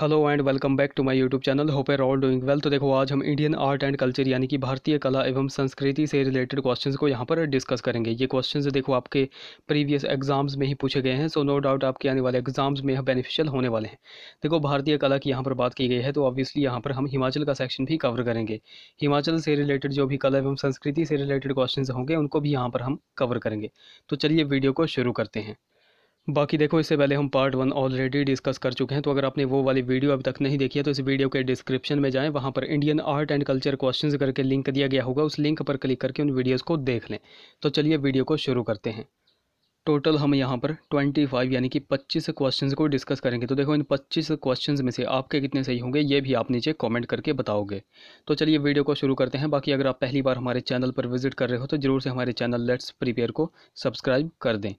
Hello and welcome back to my YouTube channel hope are all doing well तो देखो आज हम Indian art and culture यानी कि भारतीय कला एवं संस्कृति से रिलेटेड क्वेश्चंस को यहाँ पर डिस्कस करेंगे ये क्वेश्चंस देखो आपके प्रीवियस एग्जाम्स में ही पूछे गए हैं सो नो डाउट आपके आने वाले एग्जाम्स में बेनिफिशियल होने वाले हैं देखो भारतीय कला की यहाँ पर बात की गई है तो ऑब्वियसली यहाँ पर हम हिमाचल का सेक्शन भी कवर करेंगे हिमाचल से रिलेटेड जो भी कला एवं संस्कृति से रिलेटेड क्वेश्चन होंगे उनको भी यहाँ पर हम कवर करेंगे तो चलिए वीडियो को शुरू करते हैं बाकी देखो इससे पहले हम पार्ट वन ऑलरेडी डिस्कस कर चुके हैं तो अगर आपने वो वाली वीडियो अभी तक नहीं देखी है तो इस वीडियो के डिस्क्रिप्शन में जाएं वहाँ पर Indian art and culture questions करके लिंक दिया गया होगा उस लिंक पर क्लिक करके उन वीडियोज़ को देख लें तो चलिए वीडियो को शुरू करते हैं टोटल हम यहाँ पर ट्वेंटी फाइव यानी कि पच्चीस क्वेश्चन को डिस्कस करेंगे तो देखो इन पच्चीस क्वेश्चन में से आपके कितने सही होंगे ये भी आप नीचे कॉमेंट करके बताओगे तो चलिए वीडियो को शुरू करते हैं बाकी अगर आप पहली बार हमारे चैनल पर विजिट कर रहे हो तो ज़रूर से हमारे चैनल लेट्स प्रिपेयर को सब्सक्राइब कर दें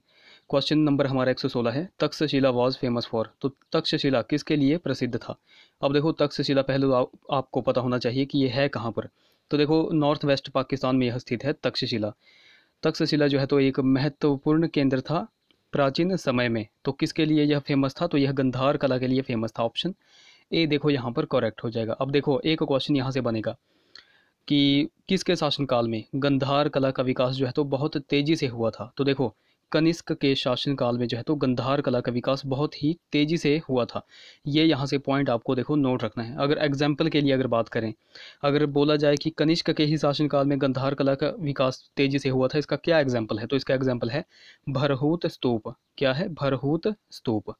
क्वेश्चन नंबर हमारा सोलह है तक्षशिला वॉज फेमस फॉर तो तक्षशिला किसके लिए प्रसिद्ध था अब देखो तक्षशिला पहले तो आ, आपको पता होना चाहिए कि ये है कहाँ पर तो देखो नॉर्थ वेस्ट पाकिस्तान में यह स्थित है तक्षशिला तक्षशिला जो है तो एक महत्वपूर्ण केंद्र था प्राचीन समय में तो किसके लिए यह फेमस था तो यह गंधार कला के लिए फेमस था ऑप्शन ए देखो यहाँ पर करेक्ट हो जाएगा अब देखो एक क्वेश्चन यहाँ से बनेगा कि किसके शासनकाल में गंधार कला का विकास जो है तो बहुत तेज़ी से हुआ था तो देखो कनिष्क के शासनकाल में जो है तो गंधार कला का विकास बहुत ही तेज़ी से हुआ था ये यहाँ से पॉइंट आपको देखो नोट रखना है अगर एग्जाम्पल के लिए अगर बात करें अगर बोला जाए कि कनिष्क के ही शासनकाल में गंधार कला का विकास तेज़ी से हुआ था इसका क्या एग्जाम्पल है तो इसका एग्जाम्पल है भरहूत स्तूप क्या है भरहूत स्तूप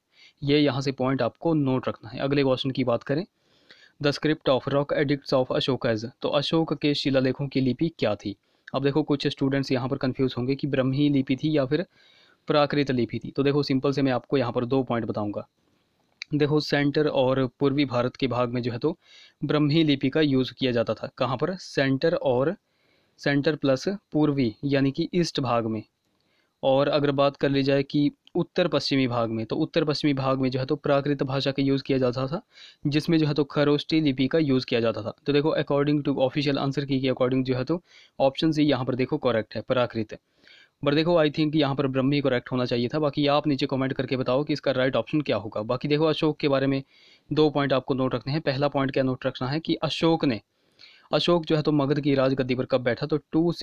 ये यहाँ से पॉइंट आपको नोट रखना है अगले क्वेश्चन की बात करें the script of rock edict of Ashoka's तो अशोक के शिलालेखों की लिपि क्या थी अब देखो कुछ स्टूडेंट्स यहाँ पर कन्फ्यूज़ होंगे कि ब्रह्मी लिपि थी या फिर प्राकृत लिपि थी तो देखो सिंपल से मैं आपको यहाँ पर दो पॉइंट बताऊँगा देखो सेंटर और पूर्वी भारत के भाग में जो है तो ब्रह्मी लिपि का यूज़ किया जाता था कहाँ पर सेंटर और सेंटर प्लस पूर्वी यानी कि ईस्ट भाग में और अगर बात कर ली जाए कि उत्तर पश्चिमी भाग में तो उत्तर पश्चिमी भाग में जो है तो प्राकृत भाषा का यूज़ किया जाता था जिसमें जो है तो खरोष्टी लिपि का यूज़ किया जाता था तो देखो according to official answer key according जो है तो ऑप्शन सी यहाँ पर देखो करेक्ट है प्राकृत बट देखो आई थिंक यहाँ पर ब्रह्मी करेक्ट होना चाहिए था बाकी आप नीचे कमेंट करके बताओ कि इसका राइट ऑप्शन क्या होगा बाकी देखो अशोक के बारे में दो पॉइंट आपको नोट रखने हैं पहला पॉइंट क्या नोट रखना है कि अशोक ने अशोक जो है तो मगध की राजगद्दी पर कब बैठा तो 269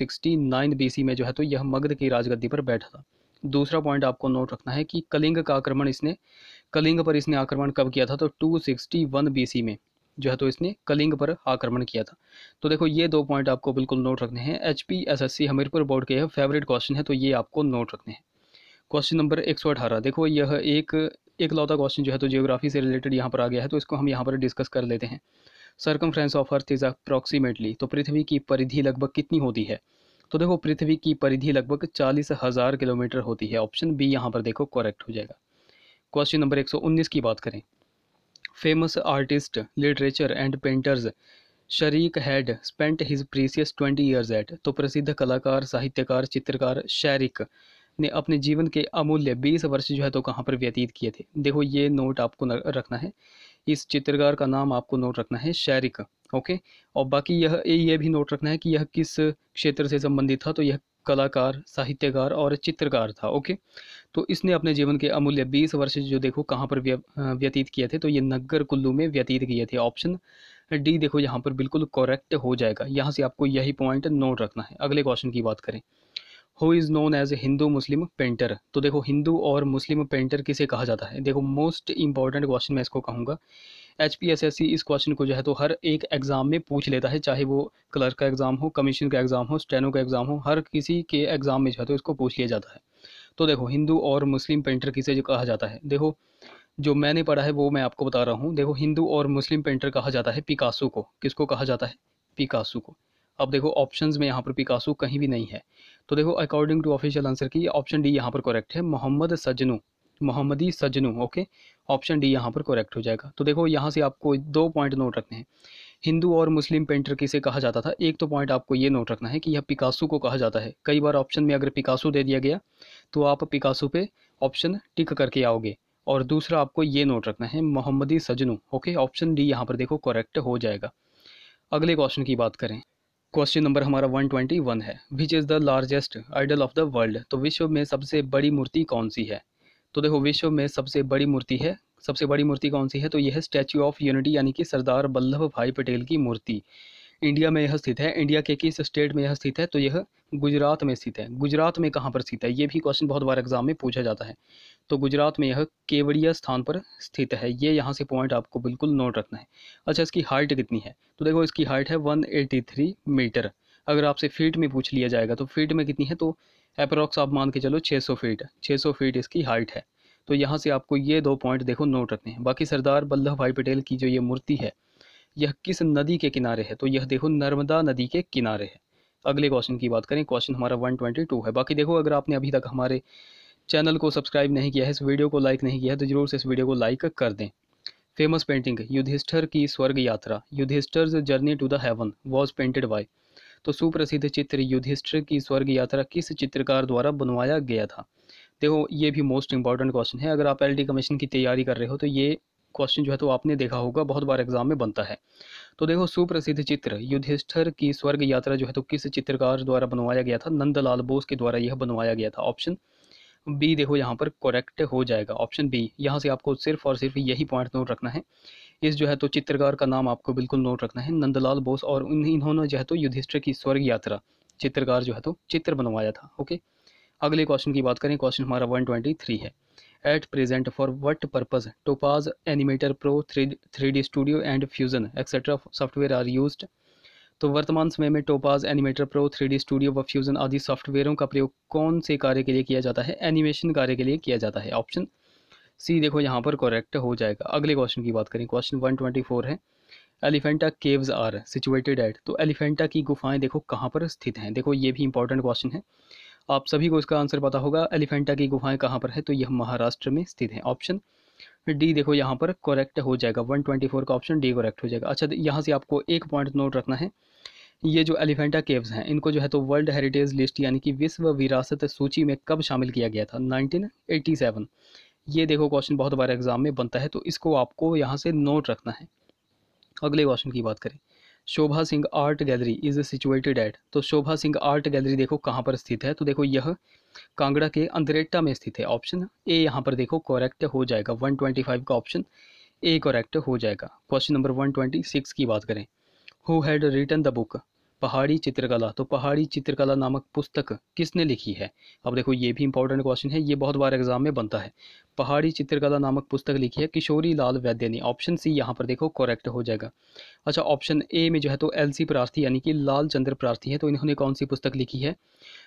सिक्सटी में जो है तो यह मगध की राजगद्दी पर बैठा था दूसरा पॉइंट आपको नोट रखना है कि कलिंग का आक्रमण इसने कलिंग पर इसने आक्रमण कब किया था तो 261 सिक्सटी में जो है तो इसने कलिंग पर आक्रमण किया था तो देखो ये दो पॉइंट आपको बिल्कुल नोट रखने हैं H P S S C Hamirpur board के फेवरेट क्वेश्चन है तो ये आपको नोट रखने हैं क्वेश्चन नंबर एक सौ अठारह देखो यह एक एक लौता क्वेश्चन जो है तो जियोग्राफी से रिलेटेड यहाँ पर आ गया है तो इसको हम यहाँ पर डिस्कस कर लेते हैं circumference of earth is approximately तो पृथ्वी की परिधि लगभग कितनी होती है तो देखो पृथ्वी की परिधि लगभग चालीस हज़ार किलोमीटर होती है ऑप्शन बी यहाँ पर देखो करेक्ट हो जाएगा क्वेश्चन नंबर एक की बात करें famous artist literature and painters शरीक had spent his precious twenty years at तो प्रसिद्ध कलाकार साहित्यकार चित्रकार शैरिक ने अपने जीवन के अमूल्य बीस वर्ष जो है तो कहाँ पर व्यतीत किए थे देखो ये नोट आपको रखना है इस चित्रकार का नाम आपको नोट रखना है शैरिक ओके और बाकी यह ये भी नोट रखना है कि यह किस क्षेत्र से संबंधित था तो यह कलाकार साहित्यकार और चित्रकार था ओके तो इसने अपने जीवन के अमूल्य बीस वर्ष जो देखो कहाँ पर व्यतीत किए थे तो ये नगर कुल्लू में व्यतीत किए थे ऑप्शन डी देखो यहाँ पर बिल्कुल करेक्ट हो जाएगा यहाँ से आपको यही पॉइंट नोट रखना है अगले क्वेश्चन की बात करें who is known as Hindu Muslim painter तो देखो हिंदू और मुस्लिम पेंटर किसे कहा जाता है देखो मोस्ट इंपॉर्टेंट क्वेश्चन मैं इसको कहूँगा H P S S C इस क्वेश्चन को जो है तो हर एक एग्ज़ाम में पूछ लेता है चाहे वो क्लर्क का एग्ज़ाम हो कमीशन का एग्ज़ाम हो स्टेनो का एग्ज़ाम हो हर किसी के एग्ज़ाम में जो है तो इसको पूछ लिया जाता है तो देखो हिंदू और मुस्लिम पेंटर किसे जो कहा जाता है देखो जो मैंने पढ़ा है वो मैं आपको बता रहा हूँ देखो हिंदू और मुस्लिम पेंटर कहा जाता है पिकासो को किसको कहा जाता है पिकासो को अब देखो ऑप्शंस में यहाँ पर पिकासो कहीं भी नहीं है तो देखो according to official answer key option D यहाँ पर करेक्ट है Mohammad Sajnu Mohammadi Sajnu okay option D यहाँ पर करेक्ट हो जाएगा तो देखो यहाँ से आपको दो पॉइंट नोट रखने हैं हिंदू और मुस्लिम पेंटर किसे कहा जाता था एक तो पॉइंट आपको ये नोट रखना है कि यह पिकासू को कहा जाता है कई बार ऑप्शन में अगर पिकासू दे दिया गया तो आप पिकासू पे ऑप्शन टिक करके आओगे और दूसरा आपको ये नोट रखना है Mohammadi Sajnu okay option D यहाँ पर देखो करेक्ट हो जाएगा अगले क्वेश्चन की बात करें क्वेश्चन नंबर हमारा 121 है which is the largest idol of the world तो विश्व में सबसे बड़ी मूर्ति कौन सी है तो देखो विश्व में सबसे बड़ी मूर्ति है सबसे बड़ी मूर्ति कौन सी है तो यह है स्टैचू ऑफ यूनिटी यानी कि सरदार वल्लभ भाई पटेल की मूर्ति इंडिया में यह स्थित है इंडिया के किस स्टेट में यह स्थित है तो यह गुजरात में स्थित है गुजरात में कहाँ पर स्थित है ये भी क्वेश्चन बहुत बार एग्जाम में पूछा जाता है तो गुजरात में यह केवड़िया स्थान पर स्थित है ये यहाँ से पॉइंट आपको बिल्कुल नोट रखना है अच्छा इसकी हाइट कितनी है तो देखो इसकी हाइट है वन मीटर अगर आपसे फीट में पूछ लिया जाएगा तो फीट में कितनी है तो अप्रॉक्स आप मान के चलो 600 फीट सौ फीट इसकी हाइट है तो यहाँ से आपको ये दो पॉइंट देखो नोट रखने हैं बाकी सरदार वल्लभ भाई पटेल की जो ये मूर्ति है यह किस नदी के किनारे है तो यह देखो नर्मदा नदी के किनारे है अगले क्वेश्चन की बात करें क्वेश्चन हमारा 122 है बाकी देखो अगर आपने अभी तक हमारे चैनल को सब्सक्राइब नहीं किया है इस वीडियो को लाइक नहीं किया है तो ज़रूर से इस वीडियो को लाइक कर दें फेमस पेंटिंग युधिष्ठर की स्वर्ग यात्रा Yudhishthir's journey to the heaven was painted by तो सुप्रसिद्ध चित्र युधिष्ठर की स्वर्ग यात्रा किस चित्रकार द्वारा बनवाया गया था देखो ये भी मोस्ट इंपॉर्टेंट क्वेश्चन है अगर आप एल कमीशन की तैयारी कर रहे हो तो ये क्वेश्चन जो है तो आपने देखा होगा बहुत बार एग्जाम में बनता है तो देखो सुप्रसिद्ध चित्र युधिष्ठर की स्वर्ग यात्रा जो है तो किस चित्रकार द्वारा बनवाया गया था नंदलाल बोस के द्वारा यह बनवाया गया था ऑप्शन बी देखो यहाँ पर करेक्ट हो जाएगा ऑप्शन बी यहाँ से आपको सिर्फ और सिर्फ यही पॉइंट नोट रखना है इस जो है तो चित्रकार का नाम आपको बिल्कुल नोट रखना है नंदलाल बोस और इन्होंने जो है तो युधिष्ठिर की स्वर्ग यात्रा चित्रकार जो है तो चित्र बनवाया था ओके अगले क्वेश्चन की बात करें क्वेश्चन हमारा वन ट्वेंटी थ्री है At present, for what purpose animator pro three three D studio and fusion etcetera software are use तो वर्तमान समय में Topaz animator pro three studio व फ्यूजन आदि सॉफ्टवेयरों का प्रयोग कौन से कार्य के लिए किया जाता है एनिमेशन कार्य के लिए किया जाता है ऑप्शन सी देखो यहाँ पर करेक्ट हो जाएगा अगले क्वेश्चन की बात करें क्वेश्चन 124 है Elephanta caves are situated at तो एलिफेंटा की गुफाएं देखो कहाँ पर स्थित हैं देखो ये भी इंपॉर्टेंट क्वेश्चन है आप सभी को इसका आंसर पता होगा एलिफेंटा की गुफाएं कहाँ पर है तो यह महाराष्ट्र में स्थित है ऑप्शन डी देखो यहाँ पर करेक्ट हो जाएगा 124 का ऑप्शन डी करेक्ट हो जाएगा अच्छा तो यहाँ से आपको एक पॉइंट नोट रखना है ये जो एलिफेंटा केव्स हैं इनको जो है तो वर्ल्ड हेरिटेज लिस्ट यानी कि विश्व विरासत सूची में कब शामिल किया गया था सेवन ये देखो क्वेश्चन बहुत बार एग्जाम में बनता है तो इसको आपको यहाँ से नोट रखना है अगले क्वेश्चन की बात करें Shobha Singh art gallery is situated at तो शोभा सिंह आर्ट गैलरी देखो कहाँ पर स्थित है तो देखो यह कांगड़ा के अंदरेटा में स्थित है ऑप्शन ए यहाँ पर देखो करेक्ट हो जाएगा 125 का ऑप्शन ए करेक्ट हो जाएगा क्वेश्चन नंबर 126 की बात करें who had written the book Pahari Chitrakala तो पहाड़ी चित्रकला नामक पुस्तक किसने लिखी है अब देखो ये भी इंपॉर्टेंट क्वेश्चन है ये बहुत बार एग्जाम में बनता है पहाड़ी चित्रकला नामक पुस्तक लिखी है किशोरी लाल वैद्य ने ऑप्शन सी यहाँ पर देखो करेक्ट हो जाएगा अच्छा ऑप्शन ए में जो है तो एल सी प्रार्थी यानी कि लाल चंद्र प्रार्थी है तो इन्होंने कौन सी पुस्तक लिखी है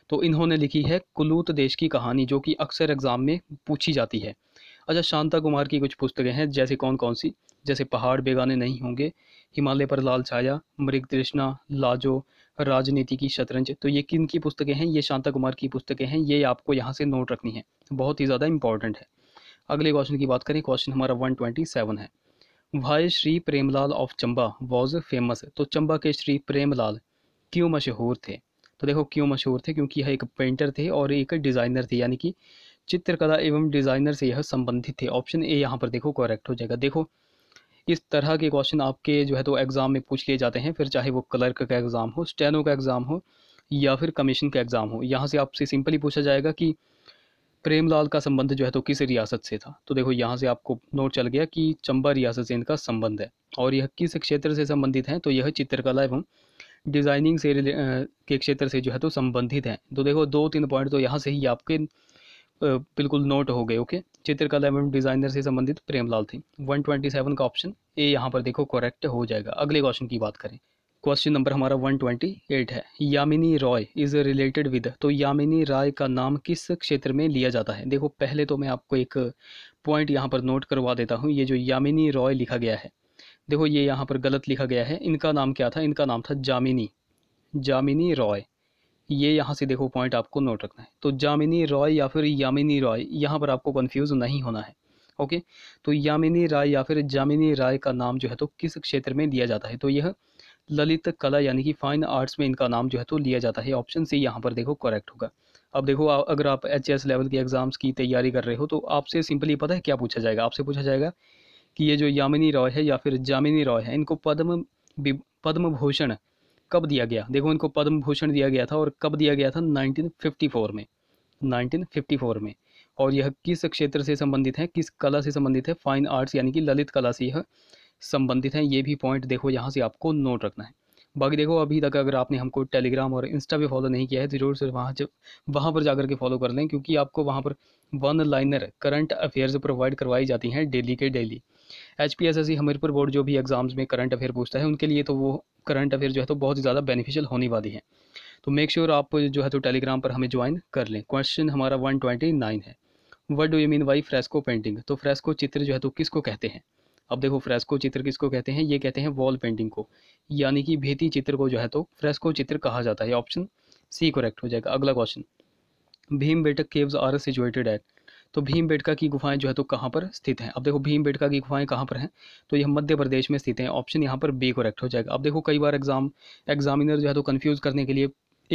तो इन्होंने लिखी है कुलूत देश की कहानी जो कि अक्सर एग्जाम में पूछी जाती है अच्छा शांता कुमार की कुछ पुस्तकें हैं जैसे कौन कौन सी जैसे पहाड़ बेगाने नहीं होंगे हिमालय पर लाल छाया मृग तृष्णा लाजो राजनीति की शतरंज तो ये किन की पुस्तकें हैं ये शांता कुमार की पुस्तकें हैं ये आपको यहाँ से नोट रखनी है बहुत ही ज़्यादा इंपॉर्टेंट है अगले क्वेश्चन की बात करें क्वेश्चन हमारा वन ट्वेंटी सेवन है भाई Shri Premlal of Chamba was famous तो चंबा के श्री प्रेमलाल क्यों मशहूर थे तो देखो क्यों मशहूर थे क्योंकि यह एक पेंटर थे और एक डिज़ाइनर थे यानी कि चित्रकला एवं डिज़ाइनर से यह संबंधित थे ऑप्शन ए यहाँ पर देखो करेक्ट हो जाएगा देखो इस तरह के क्वेश्चन आपके जो है तो एग्ज़ाम में पूछ लिए जाते हैं फिर चाहे वो क्लर्क का एग्ज़ाम हो स्टेनो का एग्ज़ाम हो या फिर कमीशन का एग्ज़ाम हो यहाँ से आपसे सिंपली पूछा जाएगा कि प्रेमलाल का संबंध जो है तो किस रियासत से था तो देखो यहाँ से आपको नोट चल गया कि चंबा रियासत से इनका संबंध है और यह किस क्षेत्र से संबंधित हैं तो यह चित्रकला एवं डिज़ाइनिंग से के क्षेत्र से जो है तो संबंधित हैं तो देखो दो तीन पॉइंट तो यहाँ से ही आपके बिल्कुल नोट हो गए ओके चित्रकला एवं डिज़ाइनर से संबंधित प्रेमलाल थे 127 का ऑप्शन ए यहाँ पर देखो करेक्ट हो जाएगा अगले क्वेश्चन की बात करें क्वेश्चन नंबर हमारा 128 है Yamini Roy is related with तो यामिनी राय का नाम किस क्षेत्र में लिया जाता है देखो पहले तो मैं आपको एक पॉइंट यहाँ पर नोट करवा देता हूँ ये जो यामिनी रॉय लिखा गया है देखो ये यहाँ पर गलत लिखा गया है इनका नाम क्या था इनका नाम था जामिनी जामिनी रॉय ये यहाँ से देखो पॉइंट आपको नोट रखना है तो जामिनी रॉय या फिर यामिनी रॉय यहाँ पर आपको कन्फ्यूज़ नहीं होना है ओके तो यामिनी राय या फिर जामिनी राय का नाम जो है तो किस क्षेत्र में लिया जाता है तो यह ललित कला यानी कि फाइन आर्ट्स में इनका नाम जो है तो लिया जाता है ऑप्शन सी यहाँ पर देखो करेक्ट होगा अब देखो अगर आप एच एस लेवल के एग्ज़ाम्स की तैयारी कर रहे हो तो आपसे सिंपली पता है क्या पूछा जाएगा आपसे पूछा जाएगा कि ये जो यामिनी रॉय है या फिर जामिनी रॉय है इनको पद्म पद्म भूषण कब दिया गया देखो इनको पद्म भूषण दिया गया था और कब दिया गया था 1954 में 1954 में और यह किस क्षेत्र से संबंधित है किस कला से संबंधित है फाइन आर्ट्स यानी कि ललित कला से यह संबंधित है ये भी पॉइंट देखो यहाँ से आपको नोट रखना है बाकी देखो अभी तक अगर आपने हमको टेलीग्राम और इंस्टा पे फॉलो नहीं किया है तो ज़रूर से वहाँ जब वहाँ पर जाकर के फॉलो कर लें क्योंकि आपको वहाँ पर one liner current affairs provide करवाई जाती हैं डेली के daily H P S S C Hamirpur board जो भी एग्ज़ाम्स में करंट अफेयर पूछता है उनके लिए तो वो करंट अफेयर जो है तो बहुत ही ज़्यादा बेनिफिशियल होने वाली है तो मेक श्योर sure आप जो है तो टेलीग्राम पर हमें ज्वाइन कर लें क्वेश्चन हमारा वन ट्वेंटी नाइन है what do you mean by fresco painting तो फ्रेस्को चित्र जो है तो किसको कहते हैं अब देखो फ्रेस्को चित्र किसको कहते हैं ये कहते हैं वॉल पेंटिंग को यानी कि भेती चित्र को जो है तो फ्रेस्को चित्र कहा जाता है ऑप्शन सी करेक्ट हो जाएगा अगला question Bhimbetka caves are situated at तो भीम बेटका की गुफाएं जो है तो कहाँ पर स्थित हैं अब देखो भीम बेटका की गुफाएं कहाँ पर हैं तो यह मध्य प्रदेश में स्थित हैं ऑप्शन यहाँ पर बी करेक्ट हो जाएगा अब देखो कई बार एग्जाम एग्जामिनर जो है तो कन्फ्यूज़ करने के लिए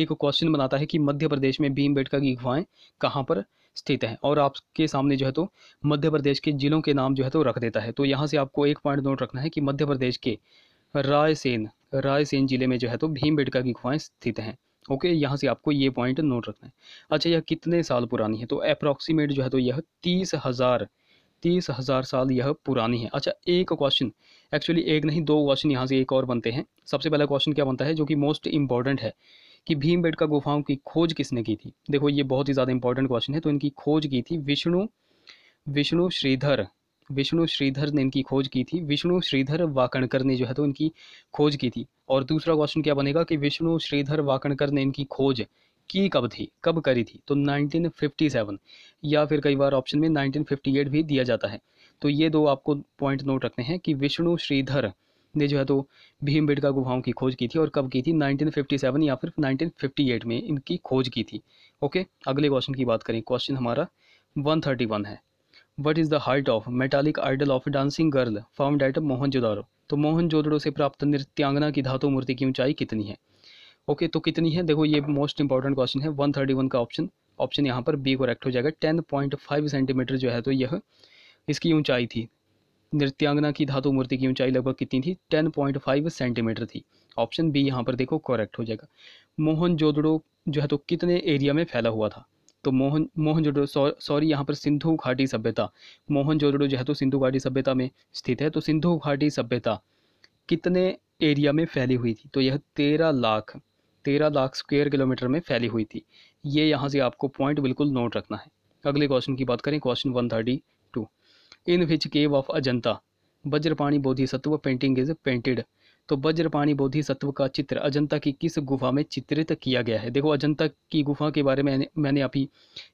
एक क्वेश्चन बनाता है कि मध्य प्रदेश में भीम बेटका की गुफाएँ कहाँ पर स्थित हैं और आपके सामने जो है तो मध्य प्रदेश के जिलों के नाम जो है तो रख देता है तो यहाँ से आपको एक पॉइंट नोट रखना है कि मध्य प्रदेश के रायसेन रायसेन जिले में जो है तो भीम की गुफाएँ स्थित हैं ओके यहाँ से आपको ये पॉइंट नोट रखना है अच्छा यह कितने साल पुरानी है तो अप्रॉक्सीमेट जो है तो यह तीस हज़ार तीस हज़ार साल यह पुरानी है अच्छा एक क्वेश्चन एक्चुअली एक नहीं दो क्वेश्चन यहाँ से एक और बनते हैं सबसे पहला क्वेश्चन क्या बनता है जो कि मोस्ट इंपॉर्टेंट है कि भीम बेटका गुफाओं की खोज किसने की थी देखो ये बहुत ही ज़्यादा इंपॉर्टेंट क्वेश्चन है तो इनकी खोज की थी विष्णु विष्णु श्रीधर विष्णु श्रीधर ने इनकी खोज की थी विष्णु श्रीधर वाकणकर ने जो है तो इनकी खोज की थी और दूसरा क्वेश्चन क्या बनेगा कि विष्णु श्रीधर वाकणकर ने इनकी खोज की कब थी कब करी थी तो 1957 या फिर कई बार ऑप्शन में 1958 भी दिया जाता है तो ये दो आपको पॉइंट नोट रखने हैं कि विष्णु श्रीधर ने जो है तो भीम बेटका गुफाओं की खोज की थी और कब की थी 1957 या फिर 1958 में इनकी खोज की थी ओके अगले क्वेश्चन की बात करें क्वेश्चन हमारा 131 है what is the heart of metallic idol of dancing girl from डेट जोदारो तो जोदड़ो से प्राप्त नृत्यांगना की धातु मूर्ति की ऊंचाई कितनी है ओके okay, तो कितनी है देखो ये मोस्ट इंपॉर्टेंट क्वेश्चन है 131 का ऑप्शन ऑप्शन यहाँ पर बी करेक्ट हो जाएगा 10.5 सेंटीमीटर जो है तो यह इसकी ऊंचाई थी नृत्यांगना की धातु मूर्ति की ऊंचाई लगभग कितनी थी 10.5 सेंटीमीटर थी ऑप्शन बी यहाँ पर देखो करेक्ट हो जाएगा मोहन जोदड़ो जो है तो कितने एरिया में फैला हुआ था तो मोहन मोहन जोदड़ो सॉरी यहाँ पर सिंधु घाटी सभ्यता मोहन जोदड़ो जो है तो सिंधु घाटी सभ्यता में स्थित है तो सिंधु घाटी सभ्यता कितने एरिया में फैली हुई थी तो यह तेरह लाख तेरह लाख स्क्वेयर किलोमीटर में फैली हुई थी ये यहाँ से आपको पॉइंट बिल्कुल नोट रखना है अगले क्वेश्चन की बात करें question one thirty in which cave of Ajanta Vajrapani Bodhisattva painting is painted तो वज्रपाणी बोधिसत्व का चित्र अजंता की किस गुफा में चित्रित किया गया है देखो अजंता की गुफा के बारे में मैंने मैंने अभी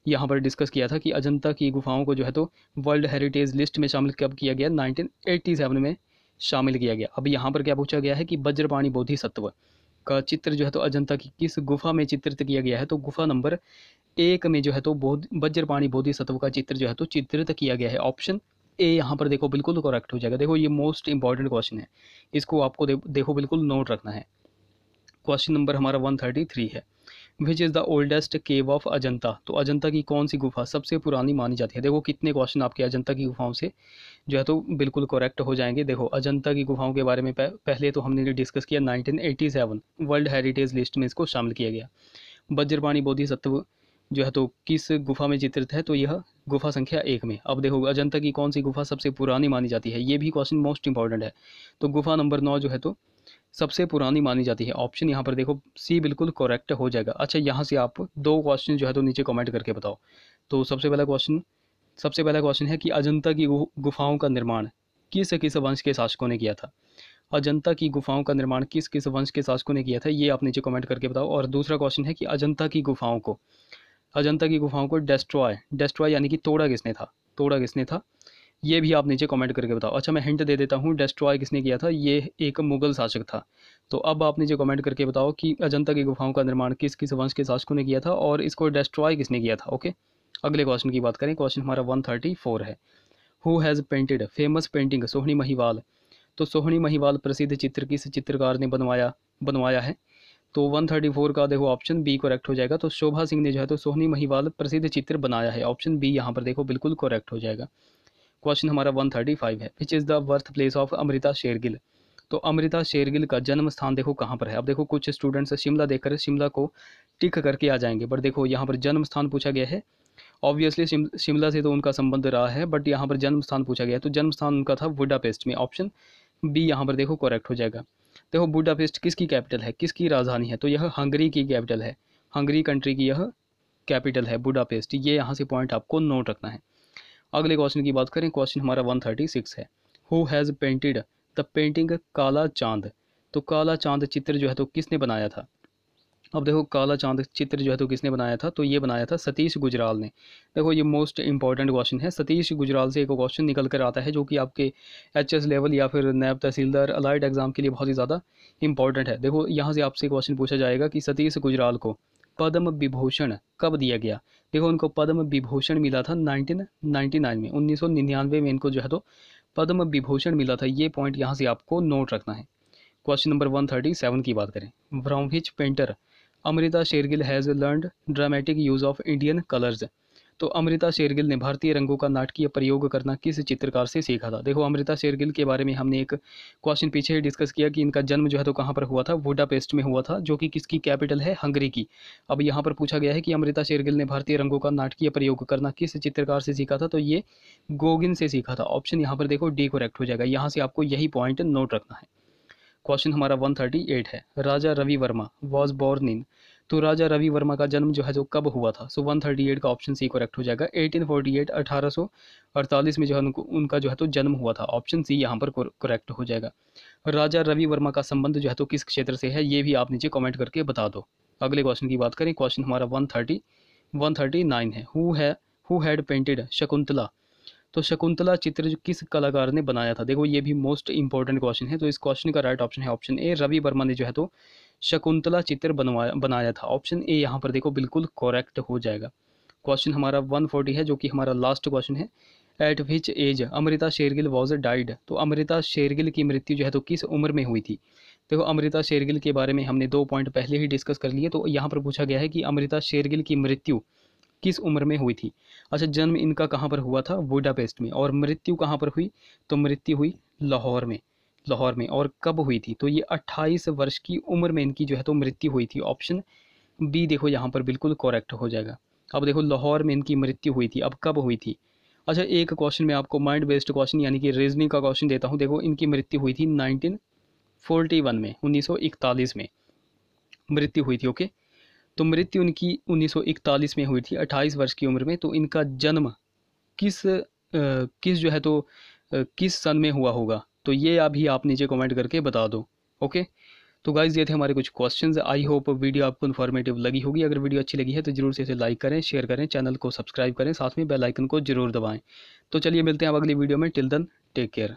यहाँ पर डिस्कस किया था कि अजंता की गुफाओं को जो है तो वर्ल्ड हेरिटेज लिस्ट में शामिल कब किया गया नाइनटीन में शामिल किया गया अब यहाँ पर क्या पूछा गया है कि वज्रपाणी बोधिसत्व का चित्र जो है तो अजंता की किस गुफा में चित्रित किया गया है तो गुफा नंबर एक में जो है तो बोध वज्रपाणी बोधिसत्व का चित्र जो है तो चित्रित किया गया है ऑप्शन ए यहाँ पर देखो बिल्कुल करेक्ट हो जाएगा देखो ये मोस्ट इंपॉर्टेंट क्वेश्चन है इसको आपको दे, देखो बिल्कुल नोट रखना है क्वेश्चन नंबर हमारा वन थर्टी थ्री है which is the oldest cave of Ajanta तो अजंता की कौन सी गुफा सबसे पुरानी मानी जाती है देखो कितने क्वेश्चन आपके अजंता की गुफाओं से जो है तो बिल्कुल करेक्ट हो जाएंगे देखो अजंता की गुफाओं के बारे में पहले तो हमने डिस्कस किया सेवन वर्ल्ड हेरिटेज लिस्ट में इसको शामिल किया गया बज्रवाणी बोधिसत्व सत्व जो है तो किस गुफा में चित्रित है तो यह गुफा संख्या एक में अब देखो अजंता की कौन सी गुफा सबसे पुरानी मानी जाती है ये भी क्वेश्चन मोस्ट इंपॉर्टेंट है तो गुफा नंबर नौ जो है तो सबसे पुरानी मानी जाती है ऑप्शन यहाँ पर देखो सी बिल्कुल करेक्ट हो जाएगा अच्छा यहाँ से आप दो क्वेश्चन जो है तो नीचे कमेंट करके बताओ तो सबसे पहला क्वेश्चन सबसे पहला क्वेश्चन है कि अजंता की गुफाओं का निर्माण किस किस वंश के शासकों ने किया था अजंता की गुफाओं का निर्माण किस किस वंश के शासकों ने किया था ये आप नीचे कमेंट करके बताओ और दूसरा क्वेश्चन है कि अजंता की गुफाओं को अजंता की गुफाओं को डेस्ट्रॉय डेस्ट्रॉय यानी कि तोड़ा किसने था तोड़ा किसने था ये भी आप नीचे कमेंट करके बताओ अच्छा मैं हिंट दे देता हूँ डेस्ट्रॉय किसने किया था ये एक मुगल शासक था तो अब आप नीचे कमेंट करके बताओ कि अजंता की गुफाओं का निर्माण किस किस वंश के शासकों ने किया था और इसको डेस्ट्रॉय किसने किया था ओके अगले क्वेश्चन की बात करें क्वेश्चन हमारा वन थर्टी फोर है who has painted famous painting Sohni Mahiwal तो सोहनी महिवाल प्रसिद्ध चित्र किस चित्रकार ने बनवाया बनवाया है तो 134 का देखो ऑप्शन बी करेक्ट हो जाएगा तो शोभा सिंह ने जो है तो सोहनी महिवाल प्रसिद्ध चित्र बनाया है ऑप्शन बी यहाँ पर देखो बिल्कुल करेक्ट हो जाएगा क्वेश्चन हमारा 135 है which is the birth place of Amrita Shergil तो अमृता शेरगिल का जन्म स्थान देखो कहाँ पर है अब देखो कुछ स्टूडेंट्स शिमला देखकर शिमला को टिक करके आ जाएंगे बट देखो यहाँ पर जन्म स्थान पूछा गया है ऑब्वियसली शिमला से तो उनका संबंध रहा है बट यहाँ पर जन्म स्थान पूछा गया है तो जन्म स्थान उनका था वुडापेस्ट में ऑप्शन बी यहाँ पर देखो करेक्ट हो जाएगा देखो बुडापेस्ट किसकी कैपिटल है किसकी राजधानी है तो यह हंगरी की कैपिटल है हंगरी कंट्री की यह कैपिटल है बुडापेस्ट ये यहाँ से पॉइंट आपको नोट रखना है अगले क्वेश्चन की बात करें क्वेश्चन हमारा वन थर्टी सिक्स है who has painted the painting Kala Chand तो काला चांद चित्र जो है तो किसने बनाया था अब देखो काला चांद चित्र जो है तो किसने बनाया था तो ये बनाया था सतीश गुजराल ने देखो ये मोस्ट इंपॉर्टेंट क्वेश्चन है सतीश गुजराल से एक क्वेश्चन निकल कर आता है जो कि आपके एच एस लेवल या फिर नैब तहसीलदार अलाइड एग्ज़ाम के लिए बहुत ही ज़्यादा इंपॉर्टेंट है देखो यहाँ से आपसे क्वेश्चन पूछा जाएगा कि सतीश गुजराल को पद्म विभूषण कब दिया गया देखो उनको पद्म विभूषण मिला था नाइन में निन्यानवे में इनको जो है तो पद्म विभूषण मिला था ये पॉइंट यहाँ से आपको नोट रखना है question number one thirty seven की बात करें from painter Amrita Shergil has learned dramatic use of Indian colours तो अमृता शेरगिल ने भारतीय रंगों का नाटकीय प्रयोग करना किस चित्रकार से सीखा था देखो अमृता शेरगिल के बारे में हमने एक क्वेश्चन पीछे डिस्कस किया कि इनका जन्म जो है तो कहाँ पर हुआ था पेस्ट में हुआ था जो कि किसकी कैपिटल है हंगरी की अब यहाँ पर पूछा गया है कि अमृता शेरगिल ने भारतीय रंगों का नाटकीय प्रयोग करना किस चित्रकार से सीखा था तो ये गोगिन से सीखा था ऑप्शन यहाँ पर देखो डी कोरेक्ट हो जाएगा यहाँ से आपको यही पॉइंट नोट रखना है क्वेश्चन हमारा 138 है Raja Ravi Varma was born in तो राजा रवि वर्मा का जन्म जो है जो कब हुआ था सो so 138 का ऑप्शन सी करेक्ट हो जाएगा 1848 1848 में जो है उनको उनका जो है तो जन्म हुआ था ऑप्शन सी यहाँ पर करेक्ट हो जाएगा राजा रवि वर्मा का संबंध जो है तो किस क्षेत्र से है ये भी आप नीचे कॉमेंट करके बता दो अगले क्वेश्चन की बात करें क्वेश्चन हमारा one thirty one thirty nine है हु है हु हैड पेंटेड शकुंतला तो शकुंतला चित्र जो किस कलाकार ने बनाया था देखो ये भी मोस्ट इंपॉर्टेंट क्वेश्चन है तो इस क्वेश्चन का राइट ऑप्शन है ऑप्शन ए रवि वर्मा ने जो है तो शकुंतला चित्र बनवाया बनाया था ऑप्शन ए यहाँ पर देखो बिल्कुल कॉरेक्ट हो जाएगा क्वेश्चन हमारा फोर्टी है जो कि हमारा लास्ट क्वेश्चन है at which age Amrita Shergil was died तो अमृता शेरगिल की मृत्यु जो है तो किस उम्र में हुई थी देखो अमृता शेरगिल के बारे में हमने दो पॉइंट पहले ही डिस्कस कर लिए तो यहाँ पर पूछा गया है कि अमृता शेरगिल की मृत्यु किस उम्र में हुई थी अच्छा जन्म इनका कहाँ पर हुआ था बुडापेस्ट में और मृत्यु कहाँ पर हुई तो मृत्यु हुई लाहौर में लाहौर में और कब हुई थी तो ये 28 वर्ष की उम्र में इनकी जो है तो मृत्यु हुई थी ऑप्शन बी देखो यहाँ पर बिल्कुल कॉरेक्ट हो जाएगा अब देखो लाहौर में इनकी मृत्यु हुई थी अब कब हुई थी अच्छा एक क्वेश्चन में आपको माइंड बेस्ड क्वेश्चन यानी कि रीजनिंग का क्वेश्चन देता हूँ देखो इनकी मृत्यु हुई थी वन में इकतालीस में मृत्यु हुई थी ओके okay? तो मृत्यु उनकी 1941 में हुई थी 28 वर्ष की उम्र में तो इनका जन्म किस आ, किस जो है तो आ, किस सन में हुआ होगा तो ये अभी आप नीचे कमेंट करके बता दो ओके तो गाइज ये थे हमारे कुछ क्वेश्चंस आई होप वीडियो आपको इन्फॉर्मेटिव लगी होगी अगर वीडियो अच्छी लगी है तो जरूर से इसे लाइक करें शेयर करें चैनल को सब्सक्राइब करें साथ में बेलाइकन को जरूर दबाएँ तो चलिए मिलते हैं अब अगली वीडियो में टिल दन टेक केयर